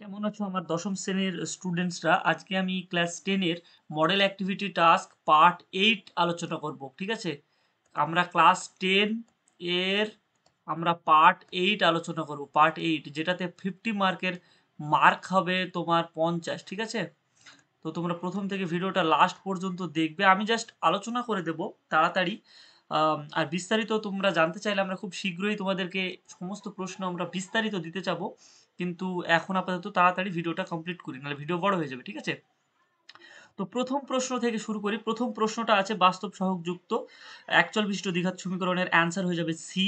কেমন আছো আমার দশম শ্রেণীর স্টুডেন্টসরা আজকে আমি ক্লাস টেনের model activity task part eight আলোচনা করব ঠিক আছে আমরা ক্লাস টেন এর আমরা পার্ট এইট আলোচনা করব পার্ট এইট যেটাতে ফিফটি মার্কের মার্ক হবে তোমার পঞ্চাশ ঠিক আছে তো তোমরা প্রথম থেকে ভিডিওটা লাস্ট পর্যন্ত দেখবে আমি জাস্ট আলোচনা করে দেব তাড়াতাড়ি আর বিস্তারিত তোমরা জানতে চাইলে আমরা খুব শীঘ্রই তোমাদেরকে সমস্ত প্রশ্ন আমরা বিস্তারিত দিতে চাবো কিন্তু এখন আপাতত তাড়াতাড়ি ভিডিওটা কমপ্লিট করি নাহলে ভিডিও বড় হয়ে যাবে ঠিক আছে তো প্রথম প্রশ্ন থেকে শুরু করি প্রথম প্রশ্নটা আছে বাস্তব সহগযুক্ত অ্যাকচুয়াল বিশিষ্ট দ্বিঘাত সমীকরণের অ্যান্সার হয়ে যাবে সি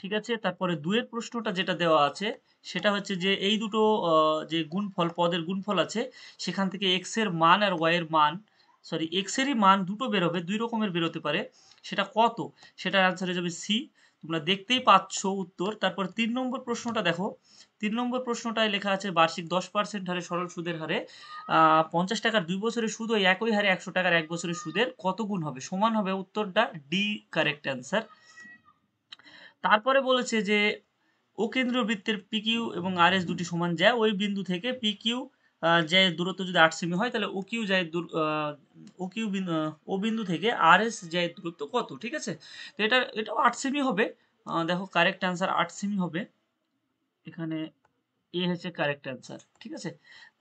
ঠিক আছে তারপরে দুয়ের প্রশ্নটা যেটা দেওয়া আছে সেটা হচ্ছে যে এই দুটো যে গুণফল পদের গুণফল আছে সেখান থেকে এক্স এর মান আর ওয়াই এর মান সরি এক্স এরই মান দুটো বেরোবে দুই রকমের বেরোতে পারে সেটা কত সেটার অ্যান্সার হয়ে যাবে সি তোমরা দেখতেই পাচ্ছ উত্তর তারপর তিন নম্বর প্রশ্নটা দেখো তিন নম্বর প্রশ্নটায় লেখা আছে বার্ষিক দশ পার্সেন্ট হারে সরল সুদের হারে পঞ্চাশ টাকার দুই বছরের সুদ ওই একই হারে একশো টাকার এক বছরের সুদের কত গুণ হবে সমান হবে উত্তরটা ডি কারেক্ট অ্যান্সার তারপরে বলেছে যে ও কেন্দ্রীয় বৃত্তের পিকিউ এবং আর এস দুটি সমান যায় ওই বিন্দু থেকে পিকিউ যে দূরত্ব যদি আট সেমি হয় তাহলে ও কিউ যায় ও কিউ ও বিন্দু থেকে আর এস যায় দূরত্ব কত ঠিক আছে তো এটা এটাও আট সেমি হবে দেখো কারেক্ট অ্যান্সার আট সেমি হবে এখানে এ হচ্ছে কারেক্ট অ্যান্সার ঠিক আছে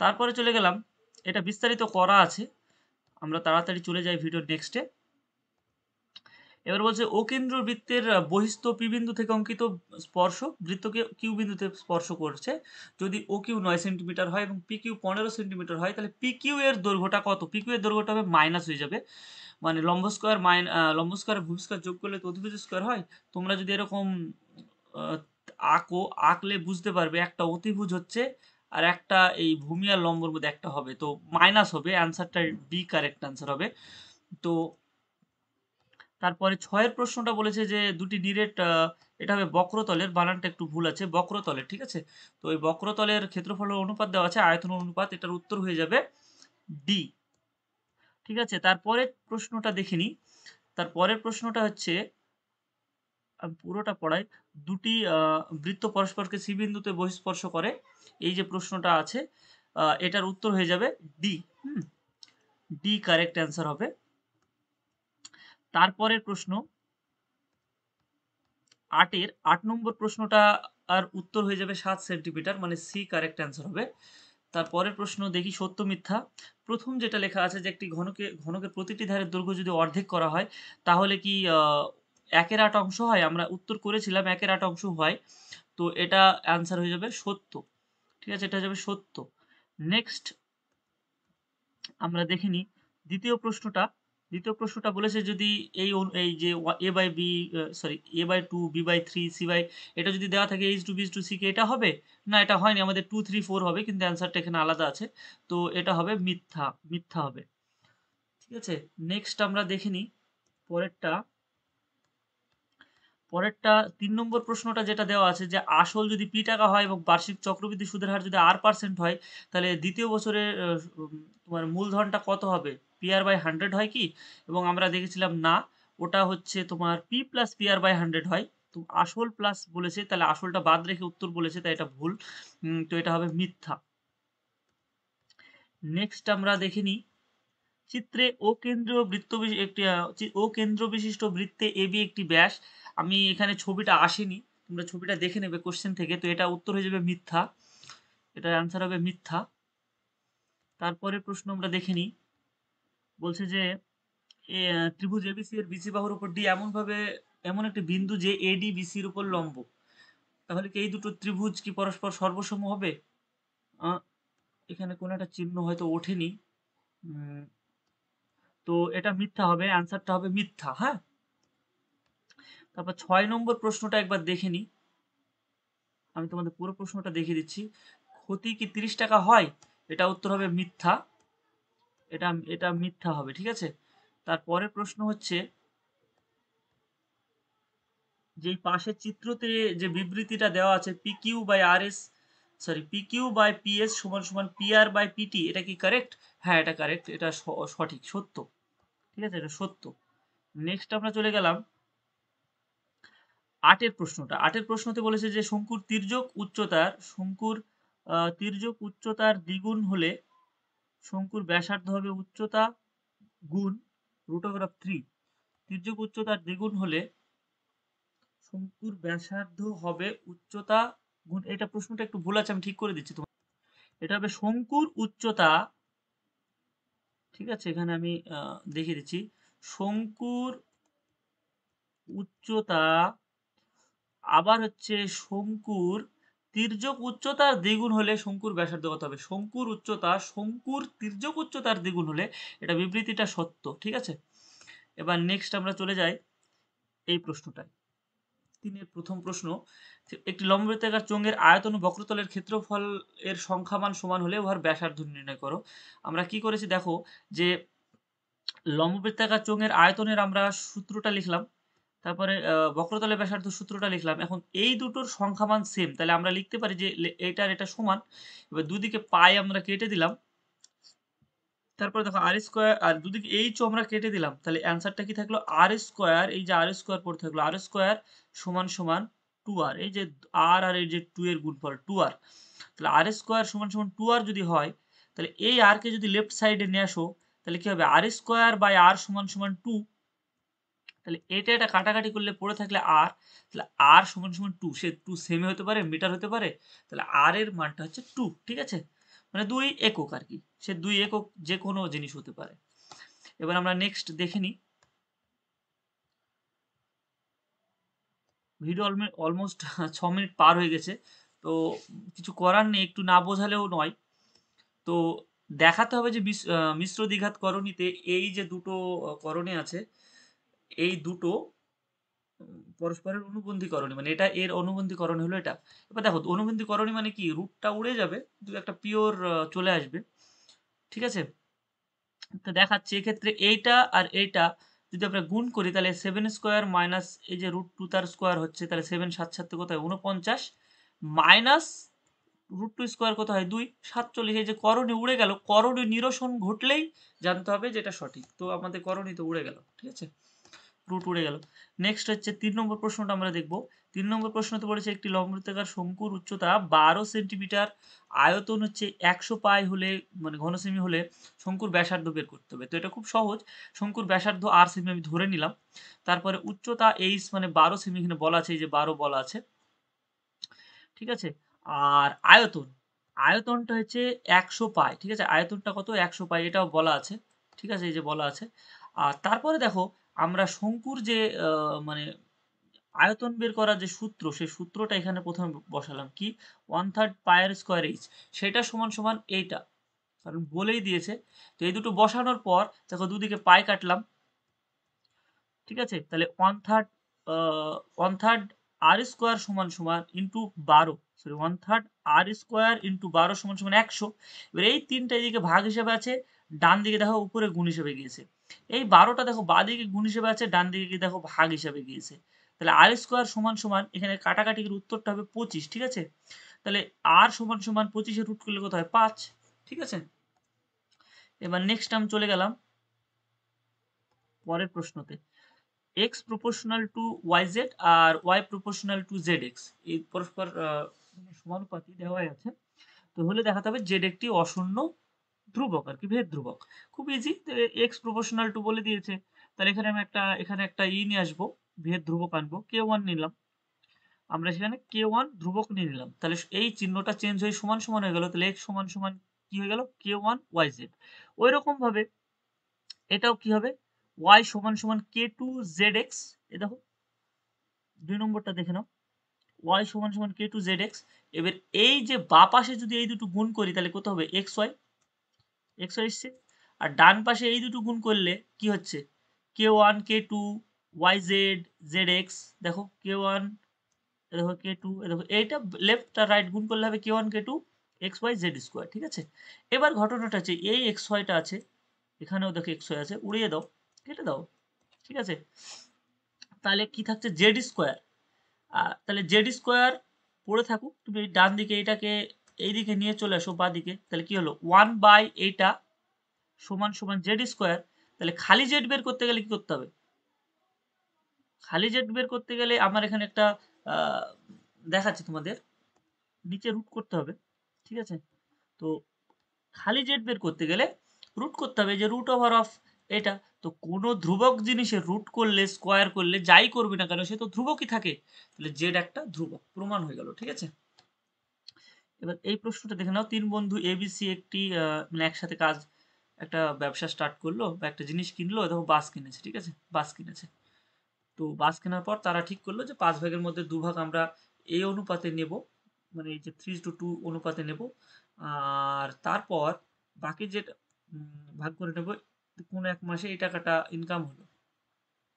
তারপরে চলে গেলাম এটা বিস্তারিত করা আছে আমরা তাড়াতাড়ি চলে যাই ভিডিও নেক্সটে এবার বলছে ও কেন্দ্র বৃত্তের বহিস্থ পি বিন্দু থেকে অঙ্কিত স্পর্শ বৃত্তকে কিউ বিন্দুতে স্পর্শ করছে যদি ও কিউ নয় সেন্টিমিটার হয় এবং পি কিউ পনেরো সেন্টিমিটার হয় তাহলে পি কিউ এর দৈর্ঘ্যটা কত পি কিউ এর দৈর্ঘ্যটা হবে মাইনাস হয়ে যাবে মানে লম্ব স্কোয়ার মাইন লম্ব স্কোয়ার ভূমি স্কোয়ার যোগ করলে তদ্ভুজ স্কোয়ার হয় তোমরা যদি এরকম আঁকো আঁকলে বুঝতে পারবে একটা অতিভুজ হচ্ছে আর একটা এই ভূমি আর লম্বর মধ্যে একটা হবে তো মাইনাস হবে অ্যান্সারটা বি কারেক্ট অ্যান্সার হবে তো তারপরে ছয়ের প্রশ্নটা বলেছে যে দুটি নিরেট এটা হবে বক্রতলের বানানটা একটু ভুল আছে বক্রতলের ঠিক আছে তো এই বক্রতলের ক্ষেত্রফল অনুপাত দেওয়া আছে আয়তন অনুপাত এটার উত্তর হয়ে যাবে ডি ঠিক আছে তারপরে প্রশ্নটা দেখিনি তারপরের প্রশ্নটা হচ্ছে পুরোটা পড়াই দুটি বৃত্ত পরস্পরকে সি বহিঃস্পর্শ বহিস্পর্শ করে এই যে প্রশ্নটা আছে এটার উত্তর হয়ে যাবে ডি হুম ডি কারেক্ট অ্যান্সার হবে তারপরের প্রশ্ন আটের আট নম্বর প্রশ্নটা আর উত্তর হয়ে যাবে সাত সেন্টিমিটার মানে সি কারেক্ট অ্যান্সার হবে তারপরের প্রশ্ন দেখি সত্য মিথ্যা প্রথম যেটা লেখা আছে যে একটি ঘনকে ঘনকের প্রতিটি ধারের দৈর্ঘ্য যদি অর্ধেক করা হয় তাহলে কি একের আট অংশ হয় আমরা উত্তর করেছিলাম একের আট অংশ হয় তো এটা অ্যান্সার হয়ে যাবে সত্য ঠিক আছে এটা যাবে সত্য নেক্সট আমরা দেখে নিই দ্বিতীয় প্রশ্নটা দ্বিতীয় প্রশ্নটা বলেছে যদি এই এই যে A by B sorry A by two B by three C by এটা যদি দেওয়া থাকে এইচ টু বিচ টু সিকে এটা হবে না এটা হয়নি আমাদের টু থ্রি ফোর হবে কিন্তু অ্যান্সারটা এখানে আলাদা আছে তো এটা হবে মিথ্যা মিথ্যা হবে ঠিক আছে নেক্সট আমরা দেখে নিই পরেরটা পরেরটা তিন নম্বর প্রশ্নটা যেটা দেওয়া আছে যে আসল যদি পি টাকা হয় এবং বার্ষিক চক্রবৃদ্ধি সুদের হার যদি আর পার্সেন্ট হয় তাহলে দ্বিতীয় বছরে তোমার মূলধনটা কত হবে পি আর বাই হান্ড্রেড হয় কি এবং আমরা দেখেছিলাম না ওটা হচ্ছে তোমার P plus P R by hundred হয় তো আসল প্লাস বলেছে তাহলে আসলটা বাদ রেখে উত্তর বলেছে তাই এটা ভুল তো এটা হবে মিথ্যা নেক্সট আমরা দেখে নিই চিত্রে ও কেন্দ্রীয় বৃত্ত একটি ও কেন্দ্র বিশিষ্ট বৃত্তে বি একটি ব্যাস আমি এখানে ছবিটা আসেনি তোমরা ছবিটা দেখে নেবে কোশ্চেন থেকে তো এটা উত্তর হয়ে যাবে মিথ্যা এটার অ্যান্সার হবে মিথ্যা তারপরে প্রশ্ন আমরা দেখে নিই বলছে যে ত্রিভুজ এবিসি এর বিসি বাহুর উপর ডি এমনভাবে এমন একটি বিন্দু যে এডি বিসির উপর লম্ব তাহলে কি এই দুটো ত্রিভুজ কি পরস্পর সর্বসম হবে এখানে কোনো একটা চিহ্ন হয়তো ওঠেনি তো এটা মিথ্যা হবে অ্যান্সারটা হবে মিথ্যা হ্যাঁ তারপর ছয় নম্বর প্রশ্নটা একবার দেখে নিই আমি তোমাদের পুরো প্রশ্নটা দেখে দিচ্ছি ক্ষতি কি তিরিশ টাকা হয় এটা উত্তর হবে মিথ্যা এটা এটা মিথ্যা হবে ঠিক আছে তারপরের প্রশ্ন হচ্ছে যে পাশের চিত্রতে যে বিবৃতিটা দেওয়া আছে P Q by R S sorry P Q by P S সমান সমান পি আর বাই পিটি এটা কি কারেক্ট হ্যাঁ এটা কারেক্ট এটা সঠিক সত্য ঠিক আছে এটা সত্য নেক্সট আমরা চলে গেলাম আটের প্রশ্নটা আটের প্রশ্নতে বলেছে যে শঙ্কুর তির্যক উচ্চতার শঙ্কুর তির্যক উচ্চতার দ্বিগুণ হলে শঙ্কুর ব্যাসার্ধ হবে উচ্চতা গুণ রুট অফ থ্রি তির্যক উচ্চতার দ্বিগুণ হলে শঙ্কুর ব্যাসার্ধ হবে উচ্চতা গুণ এটা প্রশ্নটা একটু ভুল আছে আমি ঠিক করে দিচ্ছি তোমার এটা হবে শঙ্কুর উচ্চতা ঠিক আছে এখানে আমি দেখিয়ে দিচ্ছি শঙ্কুর উচ্চতা আবার হচ্ছে শঙ্কুর তির্যক উচ্চতার দ্বিগুণ হলে শঙ্কুর ব্যাসার্ধ কত হবে শঙ্কুর উচ্চতা শঙ্কুর তির্যক উচ্চতার দ্বিগুণ হলে এটা বিবৃতিটা সত্য ঠিক আছে এবার নেক্সট আমরা চলে যাই এই প্রশ্নটায় তিনের প্রথম প্রশ্ন একটি লম্ববৃত্তাকার চোঙের আয়তন ও বক্রতলের ক্ষেত্রফল এর সংখ্যামান সমান হলে উহার ব্যাসার্ধ নির্ণয় করো আমরা কি করেছি দেখো যে লম্ববৃত্তাকার চোঙের আয়তনের আমরা সূত্রটা লিখলাম তারপরে বক্রতলে ব্যাসার্ধ সূত্রটা লিখলাম এখন এই দুটোর সংখ্যামান সেম তাহলে আমরা লিখতে পারি যে এটার এটা সমান এবার দুদিকে পাই আমরা কেটে দিলাম তারপরে দেখো আর স্কোয়ার আর দুদিকে এইচ আমরা কেটে দিলাম তাহলে অ্যান্সারটা কি থাকলো আর স্কোয়ার এই যে আর স্কোয়ার পড়ে থাকলো আর স্কোয়ার সমান সমান টু আর এই যে আর আর এই যে টু এর ফল টু আর তাহলে আর স্কোয়ার সমান সমান টু আর যদি হয় তাহলে এই আরকে যদি লেফট সাইডে নিয়ে আসো তাহলে কি হবে আর স্কোয়ার বাই আর সমান সমান টু তাহলে এটা এটা কাটাকাটি করলে পড়ে থাকলে আর তাহলে আর সমান সমান টু সে টু সেমি হতে পারে মিটার হতে পারে তাহলে আর এর মানটা হচ্ছে টু ঠিক আছে মানে দুই একক আর কি সে দুই একক যে কোনো জিনিস হতে পারে এবার আমরা নেক্সট দেখে নিই ভিডিও অলমোস্ট ছ মিনিট পার হয়ে গেছে তো কিছু করার নেই একটু না বোঝালেও নয় তো দেখাতে হবে যে মিশ্র দ্বিঘাত করণীতে এই যে দুটো করণে আছে এই দুটো পরস্পরের অনুবন্ধীকরণী মানে এটা এর অনুবন্ধীকরণী হলো এটা এবার দেখো অনুবন্ধীকরণী মানে কি রুটটা উড়ে যাবে দু একটা পিওর চলে আসবে ঠিক আছে তো দেখাচ্ছে এক্ষেত্রে এইটা আর এইটা যদি আমরা গুণ করি তাহলে সেভেন স্কোয়ার মাইনাস এই যে রুট টু তার স্কোয়ার হচ্ছে তাহলে সেভেন সাত সাত কোথায় উনপঞ্চাশ মাইনাস রুট টু স্কোয়ার কত হয় দুই সাতচল্লিশ এই যে করণী উড়ে গেল করণী নিরসন ঘটলেই জানতে হবে যেটা সঠিক তো আমাদের করণী তো উড়ে গেল ঠিক আছে রুট উড়ে গেল নেক্সট হচ্ছে তিন নম্বর প্রশ্নটা আমরা দেখব তিন নম্বর প্রশ্নতে বলেছে একটি লম্বৃতাকার শঙ্কুর উচ্চতা বারো সেন্টিমিটার আয়তন হচ্ছে একশো পায় হলে মানে ঘনসেমি হলে শঙ্কুর ব্যাসার্ধ বের করতে হবে তো এটা খুব সহজ শঙ্কুর ব্যাসার্ধ আর সেমি আমি ধরে নিলাম তারপরে উচ্চতা এইস মানে বারো সেমি এখানে বলা আছে এই যে বারো বলা আছে ঠিক আছে আর আয়তন আয়তনটা হচ্ছে একশো পায় ঠিক আছে আয়তনটা কত একশো পায় এটাও বলা আছে ঠিক আছে এই যে বলা আছে আর তারপরে দেখো আমরা শঙ্কুর যে মানে আয়তন বের করার যে সূত্র সেই সূত্রটা এখানে প্রথমে বসালাম কি ওয়ান থার্ড পায়ের স্কোয়ার এইচ সেটা সমান সমান এইটা কারণ বলেই দিয়েছে তো এই দুটো বসানোর পর দেখো দুদিকে পায়ে কাটলাম ঠিক আছে তাহলে one third one third r square সমান সমান ইন্টু বারো sorry one third r square into বারো সমান সমান একশো এবার এই তিনটা এদিকে ভাগ হিসাবে আছে ডান দিকে দেখো উপরে গুণ হিসেবে গিয়েছে এই বারোটা দেখো বা দিকে গুণ হিসেবে আছে ডান দিকে গিয়ে দেখো ভাগ হিসেবে গিয়েছে তাহলে আর স্কোয়ার সমান সমান এখানে কাটাকাটির উত্তরটা হবে পঁচিশ ঠিক আছে তাহলে আর সমান সমান পঁচিশে রুট করলে কোথায় পাঁচ ঠিক আছে এবার নেক্সট টার্ম চলে গেলাম পরের প্রশ্নতে x proportional to y z আর y proportional to z x এই পরস্পর সমানুপাতি দেওয়াই আছে তাহলে দেখাতে হবে জেড একটি অশূন্য ধ্রুবক আর কি ভেদ ধ্রুবক খুব ইজি এক্স প্রফেশনাল টু বলে দিয়েছে তাহলে এখানে আমি একটা এখানে একটা ই e নিয়ে আসবো ভেদ ধ্রুবক আনবো কে ওয়ান নিলাম আমরা সেখানে কে ওয়ান ধ্রুবক নিয়ে নিলাম তাহলে এই চিহ্নটা চেঞ্জ হয়ে সমান সমান হয়ে গেল তাহলে এক্স সমান সমান কি হয়ে গেল কে ওয়ান ওয়াই জেড ওই রকম ভাবে এটাও কি হবে ওয়াই সমান সমান কে টু জেড এক্স এ দেখো দুই নম্বরটা দেখে নাও ওয়াই সমান সমান কে টু জেড এক্স এবার এই যে বা পাশে যদি এই দুটো গুণ করি তাহলে কত হবে এক্স ওয়াই এক্সও এসছে আর ডান পাশে এই দুটো গুণ করলে কি হচ্ছে k one k two y z z x দেখো কে ওয়ান দেখো কে টু দেখো এইটা লেফট আর রাইট গুণ করলে হবে k one k two x y z square ঠিক আছে এবার ঘটনাটা আছে এই এক্স ওয়াইটা আছে এখানেও দেখো এক্স ওয়াই আছে উড়িয়ে দাও কেটে দাও ঠিক আছে তাহলে কি থাকছে জেড স্কোয়ার আর তাহলে জেড স্কোয়ার পড়ে থাকুক তুমি ডান দিকে এটাকে এইদিকে নিয়ে চলে আসো বা দিকে তাহলে কি হলো ওয়ান বাই এইটা সমান সমান জেড স্কোয়ার তাহলে খালি জেড বের করতে গেলে কি করতে হবে খালি জেড বের করতে গেলে আমার এখানে একটা দেখাচ্ছি তোমাদের নিচে রুট করতে হবে ঠিক আছে তো খালি জেড বের করতে গেলে রুট করতে হবে যে রুট ওভার অফ এটা তো কোনো ধ্রুবক জিনিসে রুট করলে স্কোয়ার করলে যাই করবে না কেন সে তো ধ্রুবকই থাকে তাহলে জেড একটা ধ্রুবক প্রমাণ হয়ে গেল ঠিক আছে এবার এই প্রশ্নটা দেখে নাও তিন বন্ধু এবিসি একটি মানে একসাথে কাজ একটা ব্যবসা স্টার্ট করলো বা একটা জিনিস কিনলো দেখো বাস কিনেছে ঠিক আছে বাস কিনেছে তো বাস কেনার পর তারা ঠিক করলো যে পাঁচ ভাগের মধ্যে দুভাগ আমরা এই অনুপাতে নেব মানে এই যে থ্রি টু টু অনুপাতে নেব আর তারপর বাকি যে ভাগ করে নেব কোন এক মাসে এই টাকাটা ইনকাম হলো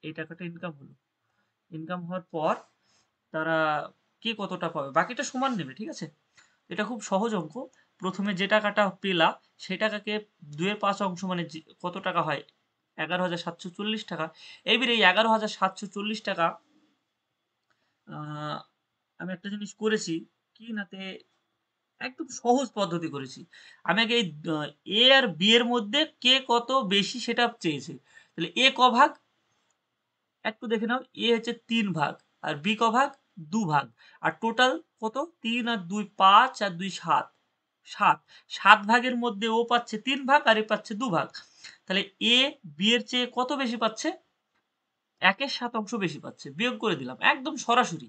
এই টাকাটা ইনকাম হলো ইনকাম হওয়ার পর তারা কে কতটা পাবে বাকিটা সমান নেবে ঠিক আছে এটা খুব সহজ অঙ্ক প্রথমে যে টাকাটা পেলা সেই টাকাকে দুয়ের পাঁচ অংশ মানে কত টাকা হয় এগারো হাজার সাতশো চল্লিশ টাকা এইবার এই এগারো হাজার সাতশো চল্লিশ টাকা আমি একটা জিনিস করেছি কি নাতে একদম সহজ পদ্ধতি করেছি আমি আগে এই এ আর বি এর মধ্যে কে কত বেশি সেটা চেয়েছে তাহলে এ ক ভাগ একটু দেখে নাও এ হচ্ছে তিন ভাগ আর বি ক ভাগ দুভাগ আর টোটাল কত তিন আর দুই পাঁচ আর দুই সাত সাত সাত ভাগের মধ্যে ও পাচ্ছে তিন ভাগ আর এ পাচ্ছে দু তাহলে এ বি এর চেয়ে কত বেশি পাচ্ছে একের শতাংশ বেশি পাচ্ছে বিয়োগ করে দিলাম একদম সরাসরি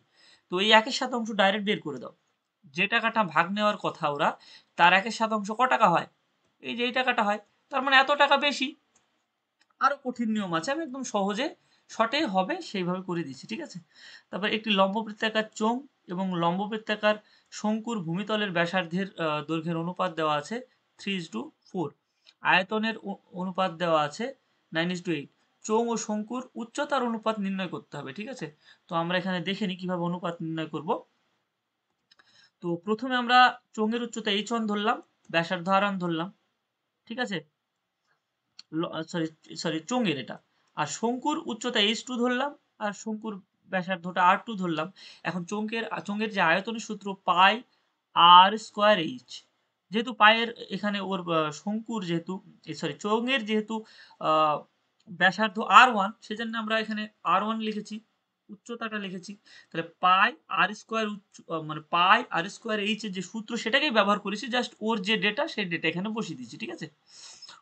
তো এই একের শতাংশ ডাইরেক্ট বের করে দাও যে টাকাটা ভাগ নেওয়ার কথা ওরা তার একের শতাংশ ক টাকা হয় এই যে এই টাকাটা হয় তার মানে এত টাকা বেশি আরো কঠিন নিয়ম আছে আমি একদম সহজে শর্টে হবে সেইভাবে করে দিচ্ছি ঠিক আছে তারপর একটি লম্ববৃত্তাকার চোঙ এবং লম্ববৃত্তাকার শঙ্কুর ভূমিতলের ব্যাসার্ধের দৈর্ঘ্যের অনুপাত দেওয়া আছে থ্রি ইস টু ফোর আয়তনের অনুপাত দেওয়া আছে নাইন ইস টু এইট চোঙ ও শঙ্কুর উচ্চতার অনুপাত নির্ণয় করতে হবে ঠিক আছে তো আমরা এখানে দেখে নিই কীভাবে অনুপাত নির্ণয় করব তো প্রথমে আমরা চোঙের উচ্চতা এইচ ওয়ান ধরলাম ব্যাসার্ধ আর ধরলাম ঠিক আছে সরি সরি চোঙের এটা আর শঙ্কুর উচ্চতা এইচ টু ধরলাম আর শঙ্কুর ব্যাসার্ধটা আর টু ধরলাম এখন চঙ্কের চঙ্কের যে আয়তনের সূত্র পাই আর স্কোয়ার এইচ যেহেতু পায়ের এখানে ওর শঙ্কুর যেহেতু সরি চঙ্গের যেহেতু ব্যাসার্ধ আর ওয়ান সেজন্য আমরা এখানে আর ওয়ান লিখেছি উচ্চতাটা লিখেছি তাহলে পাই আর স্কোয়ার উচ্চ মানে পাই আর স্কোয়ার এইচ এর যে সূত্র সেটাকেই ব্যবহার করেছি জাস্ট ওর যে ডেটা সেই ডেটা এখানে বসিয়ে দিয়েছি ঠিক আছে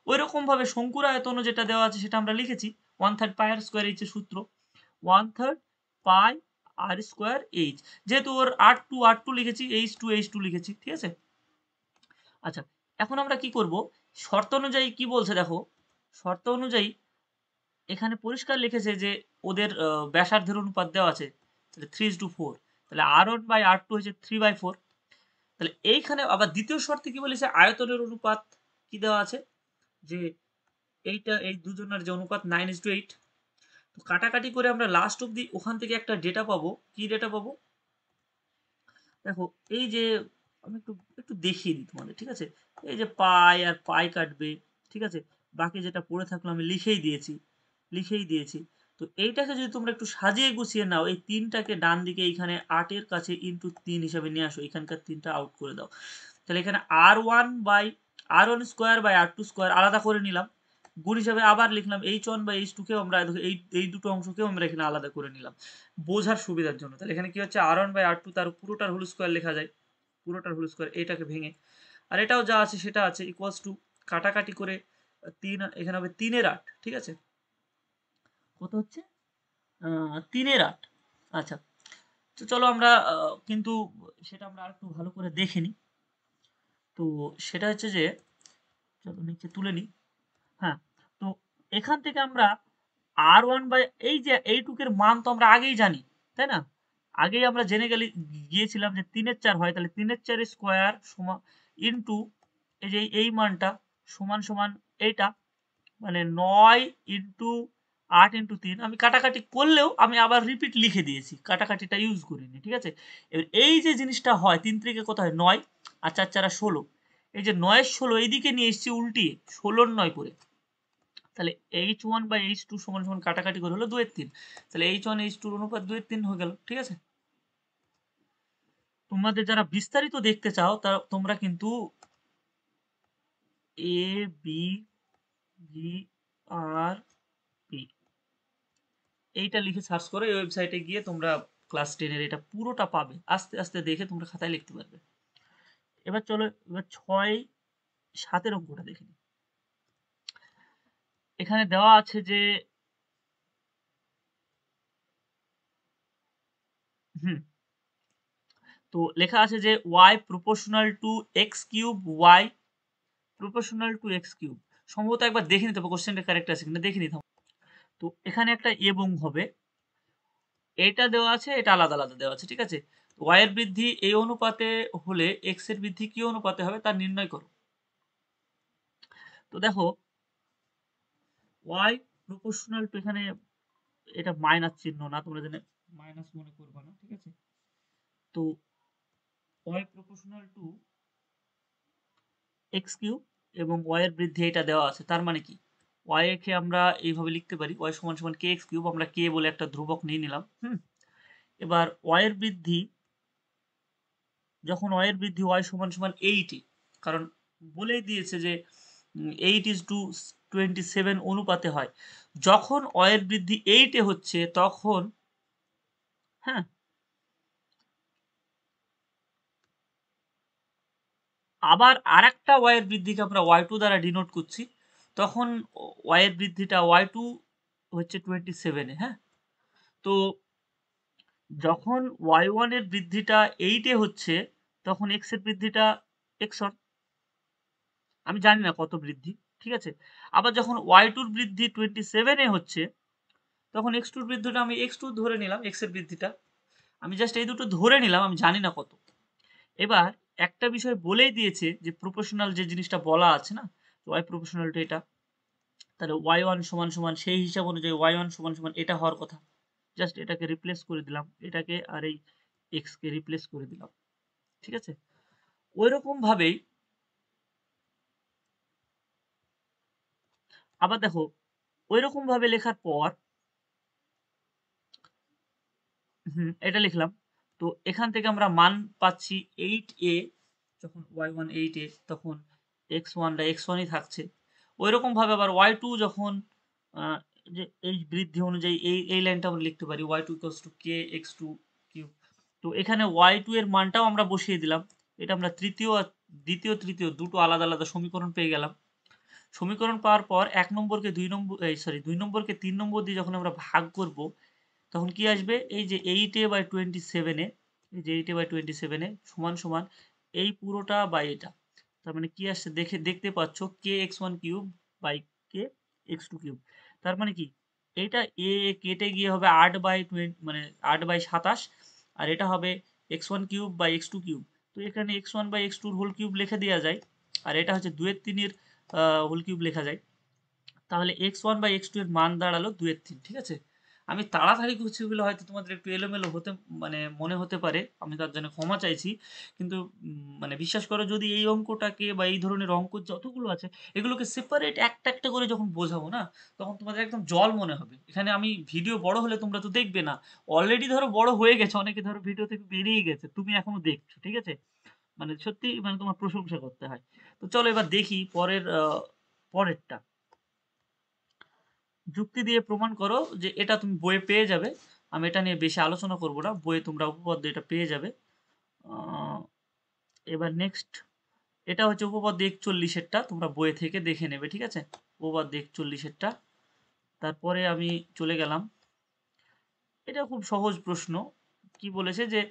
ওই রকমভাবে শঙ্কুর আয়তন যেটা দেওয়া আছে সেটা আমরা লিখেছি one third pi r square এইচের সূত্র one third pi r square h যেহেতু ওর আর টু আর টু লিখেছি এইচ টু এইচ টু লিখেছি ঠিক আছে আচ্ছা এখন আমরা কি করব শর্ত অনুযায়ী কি বলছে দেখো শর্ত অনুযায়ী এখানে পরিষ্কার লিখেছে যে ওদের ব্যাসার্ধের অনুপাত দেওয়া আছে তাহলে থ্রি টু ফোর তাহলে r one by r two হয়েছে থ্রি বাই ফোর তাহলে এইখানে আবার দ্বিতীয় শর্তে কি বলেছে আয়তনের অনুপাত কি দেওয়া আছে যে এইটা এই দুজনের যে অনুপাত নাইন ইস টু এইট তো কাটাকাটি করে আমরা লাস্ট অব্দি ওখান থেকে একটা ডেটা পাবো কি ডেটা পাবো দেখো এই যে আমি একটু একটু দেখিয়ে দিই তোমাদের ঠিক আছে এই যে পাই আর পাই কাটবে ঠিক আছে বাকি যেটা পড়ে থাকলো আমি লিখেই দিয়েছি লিখেই দিয়েছি তো এইটাকে যদি তোমরা একটু সাজিয়ে গুছিয়ে নাও এই তিনটাকে ডান দিকে এইখানে আটের কাছে ইন্টু তিন হিসাবে নিয়ে আসো এখানকার তিনটা আউট করে দাও তাহলে এখানে r one by r one square by r two square আলাদা করে নিলাম গুণ হিসাবে আবার লিখলাম এইচ ওয়ান বা এইচ টুকেও আমরা এই এই দুটো অংশকেও আমরা এখানে আলাদা করে নিলাম বোঝার সুবিধার জন্য তাহলে এখানে কি হচ্ছে r one by r two তার পুরোটার হোল স্কোয়ার লেখা যায় পুরোটার হোল স্কোয়ার এটাকে ভেঙে আর এটাও যা আছে সেটা আছে ইকুয়ালস টু কাটাকাটি করে তিন এখানে হবে তিনের আট ঠিক আছে কত হচ্ছে তিনের আট আচ্ছা তো চলো আমরা কিন্তু সেটা আমরা আর একটু ভালো করে দেখে নিই তো সেটা হচ্ছে যে চলো নিচে তুলে নিই হ্যাঁ তো এখান থেকে আমরা আর ওয়ান বাই এই যে এইটুকের মান তো আমরা আগেই জানি তাই না আগেই আমরা জেনে গেলে গিয়েছিলাম যে তিনের চার হয় তাহলে তিনের চার স্কোয়ার সমান ইন্টু এই যে এই মানটা সমান সমান এইটা মানে নয় ইন্টু আট ইন্টু তিন আমি কাটাকাটি করলেও আমি আবার রিপিট লিখে দিয়েছি কাটাকাটিটা ইউজ করিনি ঠিক আছে এবার এই যে জিনিসটা হয় তিন থেকে কত হয় নয় আর চার চারা ষোলো এই যে নয় ষোলো এইদিকে নিয়ে এসছি উল্টিয়ে ষোলোর নয় করে তাহলে এইচ ওয়ান বা এইচ টু সমান সমান কাটাকাটি করে হলো এর তিন তাহলে এইচ ওয়ান এইচ টুর অনুপাত এর তিন হয়ে গেল ঠিক আছে তোমাদের যারা বিস্তারিত দেখতে চাও তারা তোমরা কিন্তু A B V R P এইটা লিখে সার্চ করো এই ওয়েবসাইটে গিয়ে তোমরা ক্লাস টেনের এটা পুরোটা পাবে আস্তে আস্তে দেখে তোমরা খাতায় লিখতে পারবে এবার চলো এবার ছয় সাতের অঙ্কটা দেখে নিই এখানে দেওয়া আছে যে তো লেখা আছে যে y proportional to x cube y proportional to x cube সম্ভবত একবার দেখে নিতে হবে কোশ্চেনটা কারেক্ট আছে কিনা দেখে নিতে তো এখানে একটা এবং হবে এটা দেওয়া আছে এটা আলাদা আলাদা দেওয়া আছে ঠিক আছে এর বৃদ্ধি এই অনুপাতে হলে এক্স এর বৃদ্ধি কি অনুপাতে হবে তা নির্ণয় করো তো দেখো ওয়াই প্রপোর্শনাল টু এখানে এটা মাইনাস চিহ্ন না তোমরা জেনে মাইনাস মনে করবে না ঠিক আছে তো y proportional to x cube এবং ওয়াই এর বৃদ্ধি এটা দেওয়া আছে তার মানে কি ওয়াই কে আমরা এইভাবে লিখতে পারি ওয়াই সমান সমান কে কিউব আমরা কে বলে একটা ধ্রুবক নিয়ে নিলাম হুম এবার ওয়াই এর বৃদ্ধি যখন y এর বৃদ্ধি ওয়াই সমান সমান এইটি কারণ বলেই দিয়েছে যে eight is to twenty seven অনুপাতে হয় যখন অয়ের বৃদ্ধি এইটে হচ্ছে তখন হ্যাঁ আবার আর একটা ওয়াইয়ের বৃদ্ধিকে আমরা ওয়াই টু দ্বারা ডিনোট করছি তখন ওয়াইয়ের বৃদ্ধিটা ওয়াই টু হচ্ছে টোয়েন্টি সেভেনে হ্যাঁ তো যখন ওয়াই ওয়ানের বৃদ্ধিটা এইটে হচ্ছে তখন এক্সের বৃদ্ধিটা এক্স আমি জানি না কত বৃদ্ধি ঠিক আছে আবার যখন ওয়াই টুর বৃদ্ধি টোয়েন্টি সেভেনে হচ্ছে তখন এক্স টুর বৃদ্ধিটা আমি এক্স টু ধরে নিলাম এক্সের বৃদ্ধিটা আমি জাস্ট এই দুটো ধরে নিলাম আমি জানি না কত এবার একটা বিষয় বলেই দিয়েছে যে প্রফেশনাল যে জিনিসটা বলা আছে না ওয়াই প্রফেশনালটা এটা তাহলে ওয়াই ওয়ান সমান সমান সেই হিসাব অনুযায়ী ওয়াই ওয়ান সমান সমান এটা হওয়ার কথা জাস্ট এটাকে রিপ্লেস করে দিলাম এটাকে আর এই এক্সকে রিপ্লেস করে দিলাম ঠিক আছে ওইরকমভাবেই আবার দেখো ওই রকম ভাবে লেখার পর হুম এটা লিখলাম তো এখান থেকে আমরা মান পাচ্ছি এইট এ যখন ওয়াই ওয়ান এইট এ তখন এক্স ওয়ানটা এক্স ওয়ানই থাকছে ওই আবার ওয়াই টু যখন যে এই বৃদ্ধি অনুযায়ী এই এই লাইনটা আমরা লিখতে পারি y two equals to k x two cube তো এখানে ওয়াই টু এর মানটাও আমরা বসিয়ে দিলাম এটা আমরা তৃতীয় দ্বিতীয় তৃতীয় দুটো আলাদা আলাদা সমীকরণ পেয়ে গেলাম সমীকরণ পাওয়ার পর এক নম্বরকে দুই নম্বর সরি দুই নম্বরকে তিন নম্বর দিয়ে যখন আমরা ভাগ করব তখন কি আসবে এই যে এইট এ বাই টোয়েন্টি সেভেনে এই যে এইট এ বাই টোয়েন্টি সেভেনে সমান সমান এই পুরোটা বাই এটা তার মানে কি আসছে দেখে দেখতে পাচ্ছ k x one cube by k x two cube তার মানে কি এইটা এ কেটে গিয়ে হবে আট বাই টোয়েন্টি মানে আট বাই সাতাশ আর এটা হবে x one cube by x two cube তো এখানে এক্স ওয়ান বাই এক্স টুর হোল কিউব লিখে দেওয়া যায় আর এটা হচ্ছে দুয়ের তিনের হোল কিউব লেখা যায় তাহলে x one by x two এর মান দাঁড়ালো দুয়ের তিন ঠিক আছে আমি তাড়াতাড়ি করছি হয়তো তোমাদের একটু এলোমেলো হতে মানে মনে হতে পারে আমি তার জন্য ক্ষমা চাইছি কিন্তু মানে বিশ্বাস করো যদি এই অঙ্কটাকে বা এই ধরনের অঙ্ক যতগুলো আছে এগুলোকে সেপারেট একটা একটা করে যখন বোঝাবো না তখন তোমাদের একদম জল মনে হবে এখানে আমি ভিডিও বড় হলে তোমরা তো দেখবে না অলরেডি ধরো বড় হয়ে গেছে অনেকে ধরো ভিডিও থেকে বেরিয়ে গেছে তুমি এখনো দেখছো ঠিক আছে মানে সত্যি মানে তোমার প্রশংসা করতে হয় তো চলো এবার দেখি পরের পরেরটা যুক্তি দিয়ে প্রমাণ করো যে এটা তুমি বইয়ে পেয়ে যাবে আমি এটা নিয়ে বেশি আলোচনা করব না বইয়ে তোমরা উপপাদ্য এটা পেয়ে যাবে এবার নেক্সট এটা হচ্ছে উপপাদ্য একচল্লিশেরটা তোমরা বইয়ে থেকে দেখে নেবে ঠিক আছে উপপাদ্য একচল্লিশেরটা তারপরে আমি চলে গেলাম এটা খুব সহজ প্রশ্ন কি বলেছে যে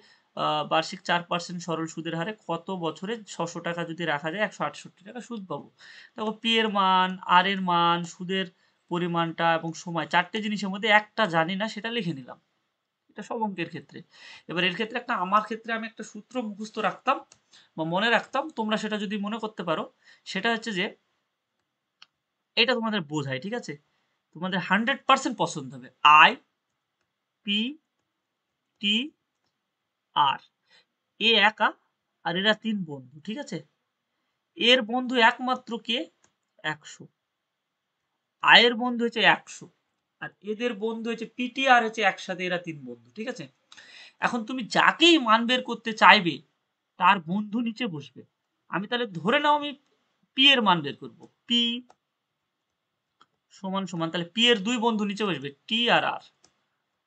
বার্ষিক চার পার্সেন্ট সরল সুদের হারে কত বছরে ছশো টাকা যদি রাখা যায় একশো আটষট্টি টাকা সুদ পাবো দেখো পি এর মান আর এর মান সুদের পরিমাণটা এবং সময় চারটে জিনিসের মধ্যে একটা জানি না সেটা লিখে নিলাম এটা সব অঙ্কের ক্ষেত্রে এবার এর ক্ষেত্রে একটা আমার ক্ষেত্রে আমি একটা সূত্র মুখস্থ রাখতাম বা মনে রাখতাম তোমরা সেটা যদি মনে করতে পারো সেটা হচ্ছে যে এটা তোমাদের বোঝায় ঠিক আছে তোমাদের হান্ড্রেড পার্সেন্ট পছন্দ হবে আই পি টি আর এ একা আর এরা তিন বন্ধু ঠিক আছে এর বন্ধু একমাত্র কে একশো আয়ের বন্ধু হচ্ছে একশো আর এদের বন্ধু হচ্ছে পিটি আর হচ্ছে একসাথে এরা তিন বন্ধু ঠিক আছে এখন তুমি যাকেই মান বের করতে চাইবে তার বন্ধু নিচে বসবে আমি তাহলে ধরে নাও আমি পি এর মান বের করবো পি সমান সমান তাহলে পি এর দুই বন্ধু নিচে বসবে টি আর আর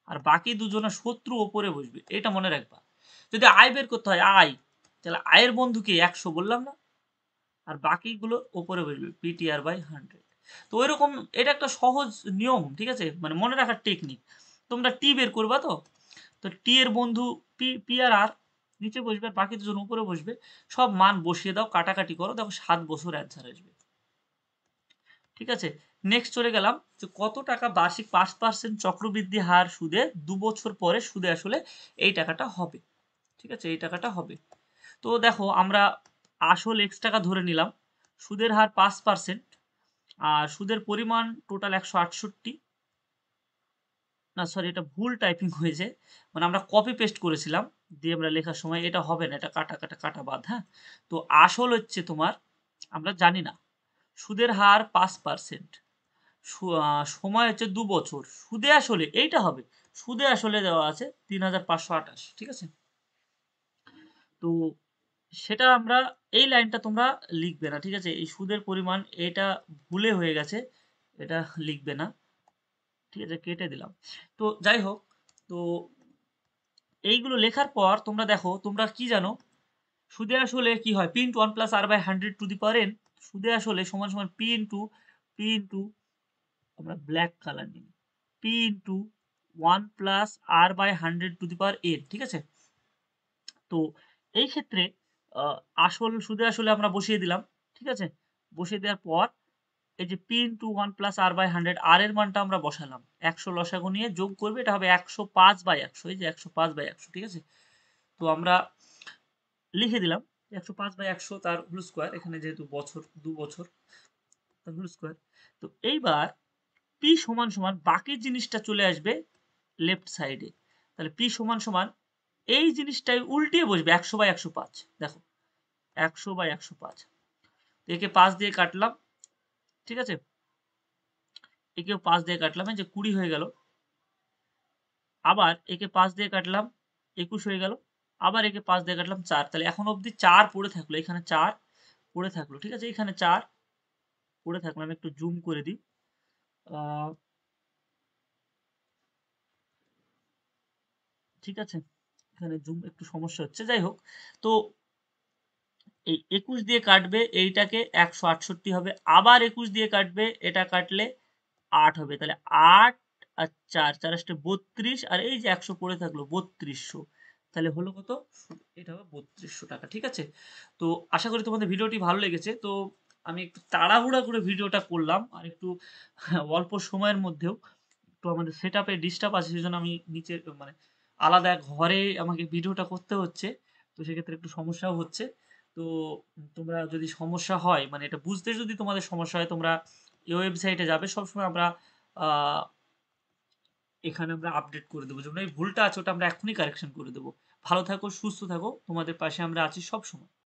আর বাকি দুজনের শত্রু ওপরে বসবে এটা মনে রাখবা যদি আয় বের করতে হয় আয় তাহলে আয়ের বন্ধুকে একশো বললাম না আর বাকিগুলো ওপরে বসবে পিটিআর বাই হান্ড্রেড তো ওই রকম এটা একটা সহজ নিয়ম ঠিক আছে মানে মনে রাখার টেকনিক তোমরা টি বের করবা তো তো টি এর বন্ধু পি পি আর আর নিচে বসবে আর বাকি দুজন উপরে বসবে সব মান বসিয়ে দাও কাটাকাটি করো দেখো সাত বছর অ্যান্সার আসবে ঠিক আছে নেক্সট চলে গেলাম যে কত টাকা বার্ষিক পাঁচ পার্সেন্ট চক্রবৃদ্ধি হার সুদে দু বছর পরে সুদে আসলে এই টাকাটা হবে ঠিক আছে এই টাকাটা হবে তো দেখো আমরা আসল এক্স টাকা ধরে নিলাম সুদের হার পাঁচ পার্সেন্ট আর সুদের পরিমাণ টোটাল একশো আটষট্টি না সরি এটা ভুল টাইপিং হয়েছে মানে আমরা কপি পেস্ট করেছিলাম দিয়ে আমরা লেখার সময় এটা হবে না এটা কাটা কাটা কাটা বাদ হ্যাঁ তো আসল হচ্ছে তোমার আমরা জানি না সুদের হার পাঁচ পার্সেন্ট সময় হচ্ছে দু বছর সুদে আসলে এইটা হবে সুদে আসলে দেওয়া আছে তিন হাজার পাঁচশো আঠাশ ঠিক আছে তো সেটা আমরা এই লাইনটা তোমরা লিখবে না ঠিক আছে এই সুদের পরিমাণ এটা ভুলে হয়ে গেছে এটা লিখবে না ঠিক আছে কেটে দিলাম তো যাই হোক তো এইগুলো লেখার পর তোমরা দেখো তোমরা কি জানো সুদে আসলে কি হয় P into one plus r by hundred to the power n সুদে আসলে সমান সমান পি ইন্টু পি ইন্টু আমরা ব্ল্যাক কালার নিই P into one plus r by hundred to the power n ঠিক আছে তো এই ক্ষেত্রে আসল সুদে আসলে আমরা বসিয়ে দিলাম ঠিক আছে বসিয়ে দেওয়ার পর এই যে P into one plus r by hundred আর এর মানটা আমরা বসালাম একশো লসাগু নিয়ে যোগ করবে এটা হবে একশো পাঁচ বাই একশো এই যে একশো পাঁচ বাই একশো ঠিক আছে তো আমরা লিখে দিলাম একশো পাঁচ বাই একশো তার হুল স্কোয়ার এখানে যেহেতু বছর দু বছর তার স্কোয়ার তো এইবার পি সমান সমান বাকি জিনিসটা চলে আসবে লেফট সাইডে তাহলে পি সমান সমান এই জিনিসটাই উল্টিয়ে বসবে একশো বাই একশো পাঁচ দেখো একশো বাই একশো পাঁচ একে পাঁচ দিয়ে কাটলাম ঠিক আছে একেও পাঁচ দিয়ে কাটলাম এই যে কুড়ি হয়ে গেল আবার একে পাঁচ দিয়ে কাটলাম একুশ হয়ে গেল আবার একে পাঁচ দিয়ে কাটলাম চার তাহলে এখন অবধি চার পড়ে থাকলো এখানে চার পড়ে থাকলো ঠিক আছে এখানে চার পড়ে থাকলো আমি একটু জুম করে দিই ঠিক আছে এখানে জুম একটু সমস্যা হচ্ছে যাই হোক তো এই একুশ দিয়ে কাটবে এইটাকে একশো আটষট্টি হবে আবার একুশ দিয়ে কাটবে এটা কাটলে আট হবে তাহলে আট আর চার চার আসতে বত্রিশ আর এই যে একশো পড়ে থাকলো বত্রিশশো তাহলে হলো কত এটা হবে বত্রিশশো টাকা ঠিক আছে তো আশা করি তোমাদের ভিডিওটি ভালো লেগেছে তো আমি একটু তাড়াহুড়া করে ভিডিওটা করলাম আর একটু অল্প সময়ের মধ্যেও একটু আমাদের সেট আপে ডিস্টার্ব আছে জন্য আমি নিচের মানে আলাদা ঘরে আমাকে ভিডিওটা করতে হচ্ছে তো সেক্ষেত্রে একটু সমস্যাও হচ্ছে তো তোমরা যদি সমস্যা হয় মানে এটা বুঝতে যদি তোমাদের সমস্যা হয় তোমরা এই ওয়েবসাইটে যাবে সবসময় আমরা এখানে আমরা আপডেট করে দেবো যেমন এই ভুলটা আছে ওটা আমরা এখনই কারেকশন করে দেবো ভালো থাকো সুস্থ থাকো তোমাদের পাশে আমরা আছি সবসময়